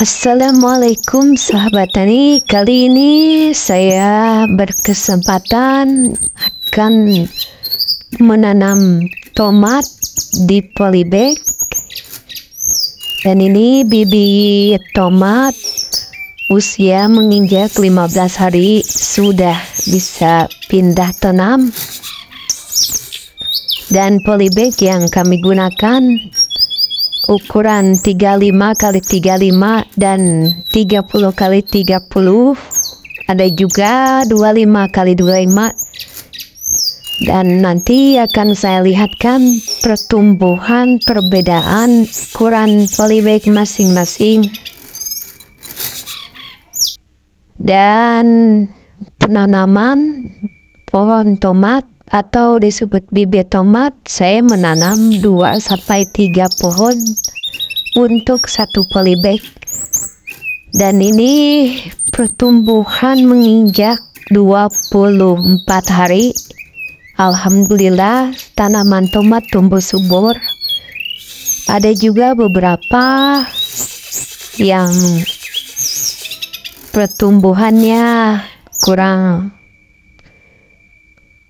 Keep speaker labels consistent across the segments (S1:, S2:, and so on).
S1: Assalamualaikum sahabat tani Kali ini saya berkesempatan akan menanam tomat di polybag Dan ini bibit tomat usia menginjak 15 hari sudah bisa pindah tanam Dan polybag yang kami gunakan ukuran 35 kali 35 dan 30 kali 30 ada juga 25 kali 25 dan nanti akan saya lihatkan pertumbuhan perbedaan ukuran polybag masing-masing dan penanaman pohon tomat atau disebut bibit tomat, saya menanam 2 sampai 3 pohon untuk satu polybag. Dan ini pertumbuhan menginjak 24 hari. Alhamdulillah tanaman tomat tumbuh subur. Ada juga beberapa yang pertumbuhannya kurang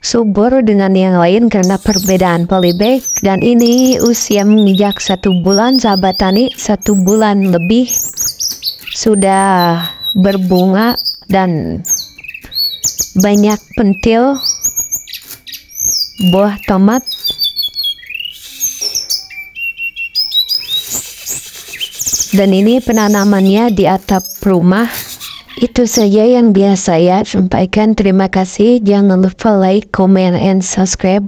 S1: subur dengan yang lain karena perbedaan polybag dan ini usia menginjak satu bulan sahabat tani satu bulan lebih sudah berbunga dan banyak pentil buah tomat dan ini penanamannya di atap rumah itu saja yang biasa saya sampaikan. Terima kasih. Jangan lupa like, comment, and subscribe.